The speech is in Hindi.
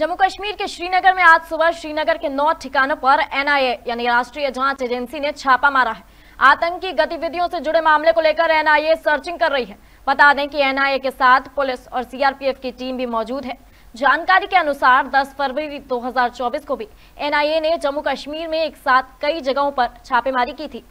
जम्मू कश्मीर के श्रीनगर में आज सुबह श्रीनगर के नौ ठिकानों पर एनआईए यानी राष्ट्रीय जांच एजेंसी ने छापा मारा है आतंकी गतिविधियों से जुड़े मामले को लेकर एनआईए सर्चिंग कर रही है बता दें कि एनआईए के साथ पुलिस और सीआरपीएफ की टीम भी मौजूद है जानकारी के अनुसार 10 फरवरी 2024 को भी एनआईए ने जम्मू कश्मीर में एक साथ कई जगहों पर छापेमारी की थी